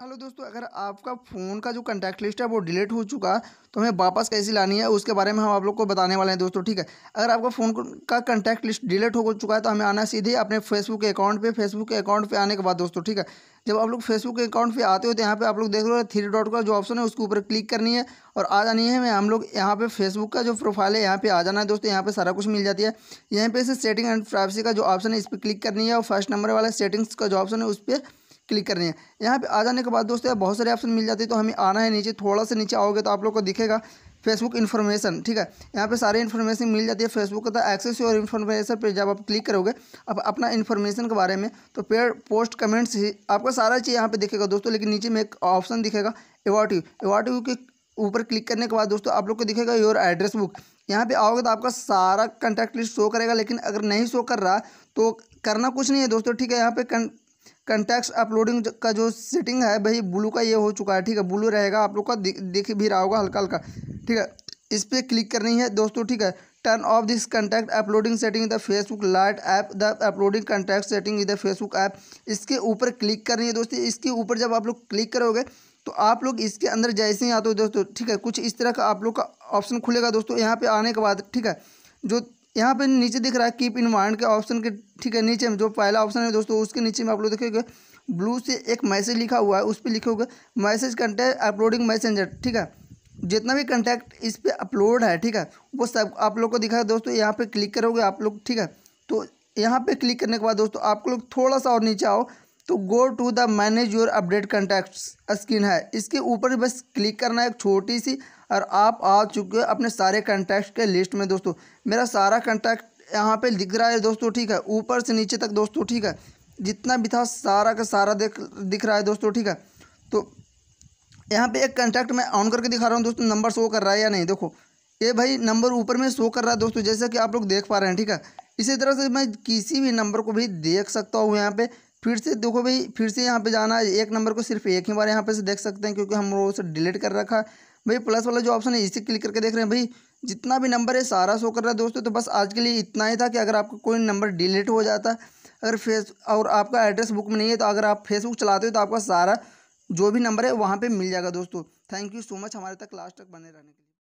hello दोस्तों अगर आपका फ़ोन का जो कंटैक्ट लिस्ट है वो डिलीट हो चुका तो हमें वापस कैसे लानी है उसके बारे में हम आप लोग को बताने वाले हैं दोस्तों ठीक है अगर आपका फ़ोन का कंटैक्ट लिस्ट डिलीट हो चुका है तो हमें आना सीधे अपने फेसबुक के अकाउंट पे फेसबुक के अकाउंट पे आने के बाद दोस्तों ठीक है जब आप लोग फेसबुक के अकाउंट पे आते हो तो यहाँ पर आप लोग देख लो थ्री डॉट का जो ऑप्शन है उसके ऊपर क्लिक करनी है और आ जानी है हम लोग यहाँ पर फेसबुक का जो प्रोफाइल है यहाँ पर आ जाना है दोस्तों यहाँ पर सारा कुछ मिल जाती है यहीं पर से सेटिंग एंड प्राइवेसी का जो ऑप्शन है इस पर क्लिक करनी है और फर्स्ट नंबर वाला सेटिंग्स का जो ऑप्शन है उस पर क्लिक करनी है यहाँ पे आ जाने के बाद दोस्तों बहुत सारे ऑप्शन मिल जाते हैं तो हमें आना है नीचे थोड़ा सा नीचे आओगे तो आप लोग को दिखेगा फेसबुक इन्फॉर्मेशन ठीक है यहाँ पे सारी इन्फॉर्मेशन मिल जाती है फेसबुक का एक्सेस और इन्फॉर्मेशन पे जब आप क्लिक करोगे अब अपना इन्फॉर्मेशन के बारे में तो पेड़ पोस्ट कमेंट्स ही आपका सारा चीज़ यहाँ पे दिखेगा दोस्तों लेकिन नीचे में एक ऑप्शन दिखेगा एवॉट यू एवॉट यू के ऊपर क्लिक करने के बाद दोस्तों आप लोग को दिखेगा योर एड्रेस बुक यहाँ पे आओगे तो आपका सारा कंटैक्ट लिस्ट शो करेगा लेकिन अगर नहीं शो कर रहा तो करना कुछ नहीं है दोस्तों ठीक है यहाँ पे कंटेक्स अपलोडिंग का जो सेटिंग है भाई ब्लू का ये हो चुका है ठीक है ब्लू रहेगा आप लोग का दिख भी रहा होगा हल्का हल्का ठीक है इस पर क्लिक करनी है दोस्तों ठीक है turn off this contact uploading setting the Facebook lite app the uploading contact setting in the Facebook app इसके ऊपर क्लिक करनी है दोस्तों इसके ऊपर जब आप लोग क्लिक करोगे तो आप लोग इसके अंदर जैसे ही आते हो दोस्तों ठीक है कुछ इस तरह का आप लोग का ऑप्शन खुलेगा दोस्तों यहाँ पे आने के बाद ठीक है जो यहाँ पे नीचे दिख रहा है कीप इन माइंड के ऑप्शन के ठीक है नीचे में जो पहला ऑप्शन है दोस्तों उसके नीचे में आप लोग देखोगे ब्लू से एक मैसेज लिखा हुआ है उस पर लिखे हुए मैसेज कंटेक्ट अपलोडिंग मैसेंजर ठीक है जितना भी कंटेक्ट इस पर अपलोड है ठीक है वो सब आप लोग को दिखा है दोस्तों यहाँ पर क्लिक करोगे आप लोग ठीक है तो यहाँ पर क्लिक करने के बाद दोस्तों आप लोग थोड़ा सा और नीचे आओ तो go to the manage your update contact screen है इसके ऊपर बस क्लिक करना है एक छोटी सी और आप आ चुके हो अपने सारे कंटैक्ट के लिस्ट में दोस्तों मेरा सारा कंटैक्ट यहाँ पे दिख रहा है दोस्तों ठीक है ऊपर से नीचे तक दोस्तों ठीक है जितना भी था सारा का सारा देख दिख रहा है दोस्तों ठीक है तो यहाँ पे एक कंटैक्ट मैं ऑन करके दिखा रहा हूँ दोस्तों नंबर शो कर रहा है या नहीं देखो ये भाई नंबर ऊपर में शो कर रहा है दोस्तों जैसा कि आप लोग देख पा रहे हैं ठीक है इसी तरह से मैं किसी भी नंबर को भी देख सकता हूँ यहाँ पे फिर से देखो भाई फिर से यहाँ पे जाना है एक नंबर को सिर्फ एक ही बार यहाँ पे से देख सकते हैं क्योंकि हम लोग उसे डिलीट कर रखा है भाई प्लस वाला जो ऑप्शन है इसे क्लिक करके देख रहे हैं भाई जितना भी नंबर है सारा शो कर रहा है दोस्तों तो बस आज के लिए इतना ही था कि अगर आपका कोई नंबर डिलीट हो जाता है अगर फेस और आपका एड्रेस बुक में नहीं है तो अगर आप फेसबुक चलाते हो तो आपका सारा जो भी नंबर है वहाँ पर मिल जाएगा दोस्तों थैंक यू सो मच हमारे तक लास्ट तक बने रहने के लिए